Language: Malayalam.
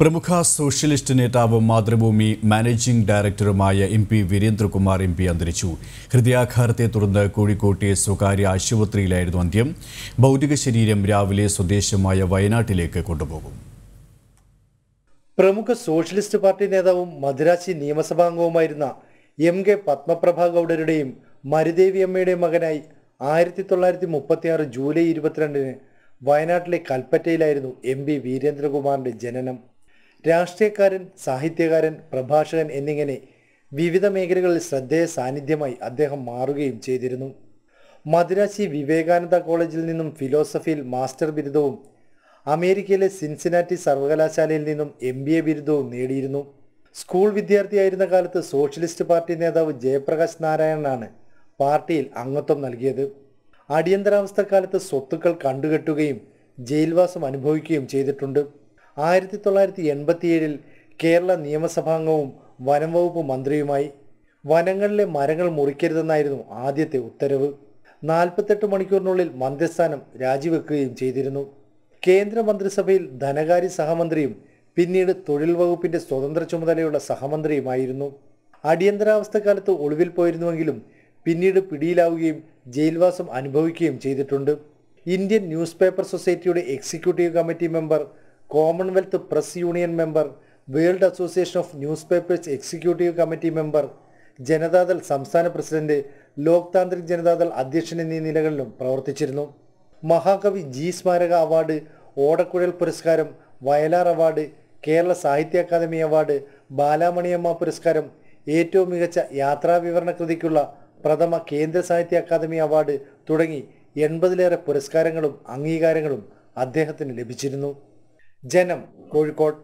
പ്രമുഖ സോഷ്യലിസ്റ്റ് നേതാവും മാതൃഭൂമി മാനേജിംഗ് ഡയറക്ടറുമായ M P Veerendrakumar M P അന്തരിച്ചു ഹൃദയാഘാതത്തെ തുടർന്ന് കോഴിക്കോട്ടെ സ്വകാര്യ ആശുപത്രിയിലായിരുന്നു അന്ത്യം ഭൗതിക ശരീരം രാവിലെ സ്വദേശമായ വയനാട്ടിലേക്ക് കൊണ്ടുപോകും പ്രമുഖ സോഷ്യലിസ്റ്റ് പാർട്ടി നേതാവും മദുരാശി നിയമസഭാംഗവുമായിരുന്ന എം കെ പത്മപ്രഭാ ഗൗഡരുടെയും മരുദേവി അമ്മയുടെ മകനായി ആയിരത്തി തൊള്ളായിരത്തി ആറ് ജൂലൈ ഇരുപത്തിരണ്ടിന് വയനാട്ടിലെ കൽപ്പറ്റയിലായിരുന്നു എം പി വീരേന്ദ്രകുമാറിന്റെ ജനനം രാഷ്ട്രീയക്കാരൻ സാഹിത്യകാരൻ പ്രഭാഷകൻ എന്നിങ്ങനെ വിവിധ മേഖലകളിൽ ശ്രദ്ധേയ സാന്നിധ്യമായി അദ്ദേഹം മാറുകയും ചെയ്തിരുന്നു മദ്രാസി വിവേകാനന്ദ കോളേജിൽ നിന്നും ഫിലോസഫിയിൽ മാസ്റ്റർ ബിരുദവും അമേരിക്കയിലെ സിൻസിനാറ്റി സർവകലാശാലയിൽ നിന്നും എം ബി എ ബിരുദവും നേടിയിരുന്നു സ്കൂൾ വിദ്യാർത്ഥിയായിരുന്ന കാലത്ത് സോഷ്യലിസ്റ്റ് പാർട്ടി നേതാവ് ജയപ്രകാശ് നാരായണനാണ് പാർട്ടിയിൽ അംഗത്വം നൽകിയത് കാലത്ത് സ്വത്തുക്കൾ കണ്ടുകെട്ടുകയും ജയിൽവാസം അനുഭവിക്കുകയും ചെയ്തിട്ടുണ്ട് ആയിരത്തി തൊള്ളായിരത്തി എൺപത്തിയേഴിൽ കേരള നിയമസഭാംഗവും വനം വകുപ്പ് മന്ത്രിയുമായി വനങ്ങളിലെ മരങ്ങൾ മുറിക്കരുതെന്നായിരുന്നു ആദ്യത്തെ ഉത്തരവ് നാൽപ്പത്തെട്ട് മണിക്കൂറിനുള്ളിൽ മന്ത്രിസ്ഥാനം രാജിവെക്കുകയും ചെയ്തിരുന്നു കേന്ദ്ര മന്ത്രിസഭയിൽ ധനകാര്യ സഹമന്ത്രിയും പിന്നീട് തൊഴിൽ വകുപ്പിന്റെ സ്വതന്ത്ര ചുമതലയുള്ള സഹമന്ത്രിയുമായിരുന്നു അടിയന്തരാവസ്ഥക്കാലത്ത് ഒളിവിൽ പോയിരുന്നുവെങ്കിലും പിന്നീട് പിടിയിലാവുകയും ജയിൽവാസം അനുഭവിക്കുകയും ചെയ്തിട്ടുണ്ട് ഇന്ത്യൻ ന്യൂസ് പേപ്പർ സൊസൈറ്റിയുടെ executive committee member Commonwealth Press Union member World Association of newspapers executive committee member Janata Dal സംസ്ഥാന പ്രസിഡന്റ് ലോക് താന്ത്രിക് ജനതാദൾ അധ്യക്ഷൻ എന്നീ നിലകളിലും പ്രവർത്തിച്ചിരുന്നു മഹാകവി ജി സ്മാരക അവാർഡ് ഓടക്കുഴൽ പുരസ്കാരം വയലാർ അവാർഡ് കേരള സാഹിത്യ അക്കാദമി അവാർഡ് ബാലാമണിയമ്മ പുരസ്കാരം ഏറ്റവും മികച്ച യാത്രാവിവരണ കൃതിക്കുള്ള പ്രഥമ കേന്ദ്ര സാഹിത്യ അക്കാദമി അവാർഡ് തുടങ്ങി എൺപതിലേറെ പുരസ്കാരങ്ങളും അംഗീകാരങ്ങളും അദ്ദേഹത്തിന് ലഭിച്ചിരുന്നു ജനം കോഴിക്കോട്